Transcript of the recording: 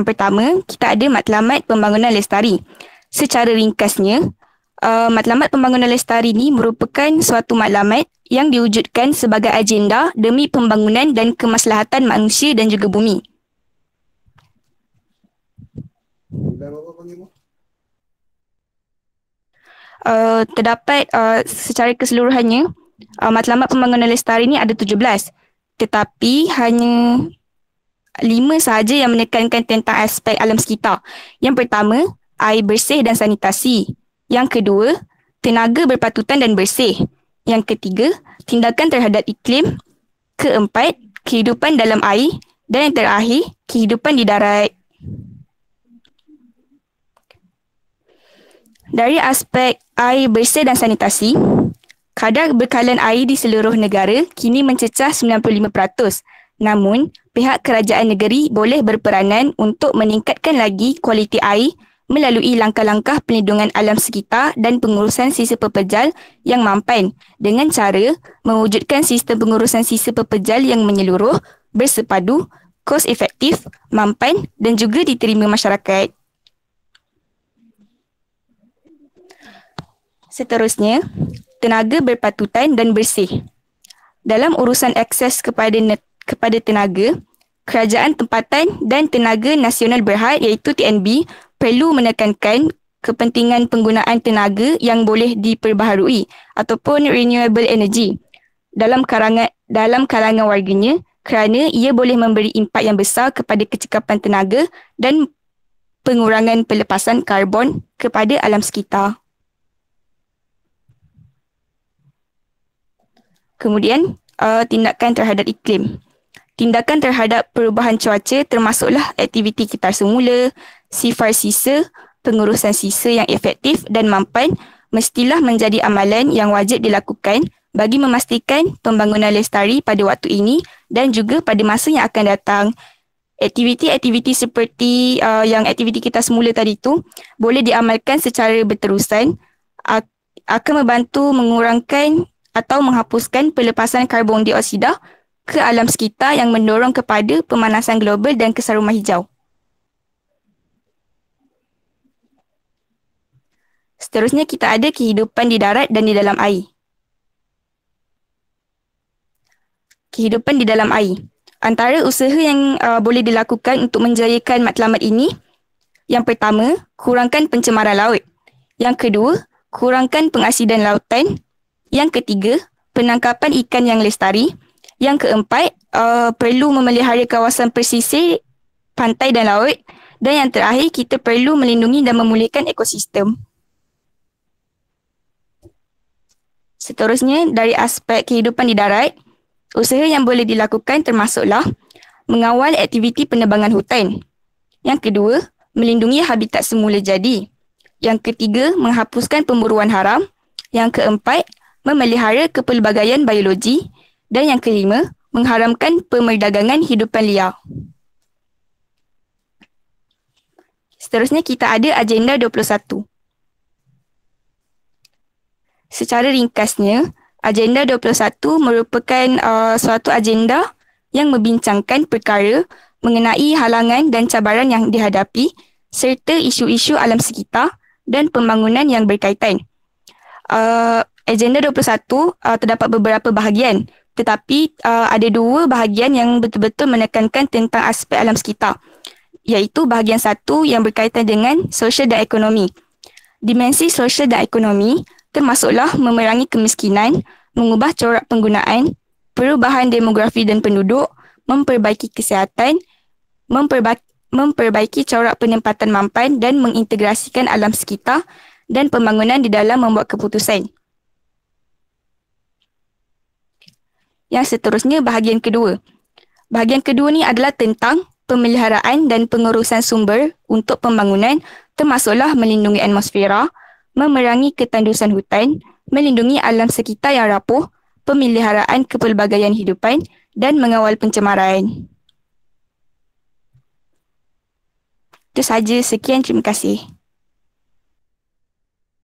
Yang pertama, kita ada matlamat pembangunan lestari. Secara ringkasnya, uh, matlamat pembangunan lestari ini merupakan suatu matlamat yang diwujudkan sebagai agenda demi pembangunan dan kemaslahatan manusia dan juga bumi. Uh, terdapat uh, secara keseluruhannya uh, matlamat pembangunan lestari ini ada 17 tetapi hanya lima sahaja yang menekankan tentang aspek alam sekitar. Yang pertama, air bersih dan sanitasi. Yang kedua, tenaga berpatutan dan bersih. Yang ketiga, tindakan terhadap iklim. Keempat, kehidupan dalam air. Dan yang terakhir, kehidupan di darat. Dari aspek air bersih dan sanitasi, kadar berkalan air di seluruh negara kini mencecah 95%. Namun, pihak kerajaan negeri boleh berperanan untuk meningkatkan lagi kualiti air melalui langkah-langkah pelindungan alam sekitar dan pengurusan sisa pepejal yang mampan dengan cara mewujudkan sistem pengurusan sisa pepejal yang menyeluruh, bersepadu, kos efektif, mampan dan juga diterima masyarakat. Seterusnya, tenaga berpatutan dan bersih. Dalam urusan akses kepada net- kepada tenaga, kerajaan tempatan dan tenaga nasional berhad iaitu TNB perlu menekankan kepentingan penggunaan tenaga yang boleh diperbaharui ataupun renewable energy dalam kalangan dalam kalangan warganya kerana ia boleh memberi impak yang besar kepada kecekapan tenaga dan pengurangan pelepasan karbon kepada alam sekitar. Kemudian, uh, tindakan terhadap iklim tindakan terhadap perubahan cuaca termasuklah aktiviti kita semula, sifar sisa, pengurusan sisa yang efektif dan mampan mestilah menjadi amalan yang wajib dilakukan bagi memastikan pembangunan lestari pada waktu ini dan juga pada masa yang akan datang. Aktiviti-aktiviti seperti uh, yang aktiviti kita semula tadi itu boleh diamalkan secara berterusan akan membantu mengurangkan atau menghapuskan pelepasan karbon dioksida ke alam sekitar yang mendorong kepada pemanasan global dan keseruman hijau. Seterusnya kita ada kehidupan di darat dan di dalam air. Kehidupan di dalam air. Antara usaha yang uh, boleh dilakukan untuk menjayakan matlamat ini, yang pertama, kurangkan pencemaran laut. Yang kedua, kurangkan pengasidan lautan. Yang ketiga, penangkapan ikan yang lestari. Yang keempat, uh, perlu memelihara kawasan persisir, pantai dan laut. Dan yang terakhir, kita perlu melindungi dan memulihkan ekosistem. Seterusnya, dari aspek kehidupan di darat, usaha yang boleh dilakukan termasuklah mengawal aktiviti penebangan hutan. Yang kedua, melindungi habitat semula jadi. Yang ketiga, menghapuskan pemburuan haram. Yang keempat, memelihara kepelbagaian biologi dan yang kelima, mengharamkan pemerdagangan hidupan liar. Seterusnya kita ada agenda 21. Secara ringkasnya, agenda 21 merupakan uh, suatu agenda yang membincangkan perkara mengenai halangan dan cabaran yang dihadapi serta isu-isu alam sekitar dan pembangunan yang berkaitan. Uh, agenda 21 uh, terdapat beberapa bahagian tetapi uh, ada dua bahagian yang betul-betul menekankan tentang aspek alam sekitar iaitu bahagian satu yang berkaitan dengan sosial dan ekonomi. Dimensi sosial dan ekonomi termasuklah memerangi kemiskinan, mengubah corak penggunaan, perubahan demografi dan penduduk, memperbaiki kesihatan, memperbaiki memperbaiki corak penempatan mampan dan mengintegrasikan alam sekitar dan pembangunan di dalam membuat keputusan. Yang seterusnya bahagian kedua. Bahagian kedua ni adalah tentang pemeliharaan dan pengurusan sumber untuk pembangunan termasuklah melindungi atmosfera, memerangi ketandusan hutan, melindungi alam sekitar yang rapuh, pemeliharaan kepelbagaian hidupan dan mengawal pencemaran. Itu saja sekian terima kasih.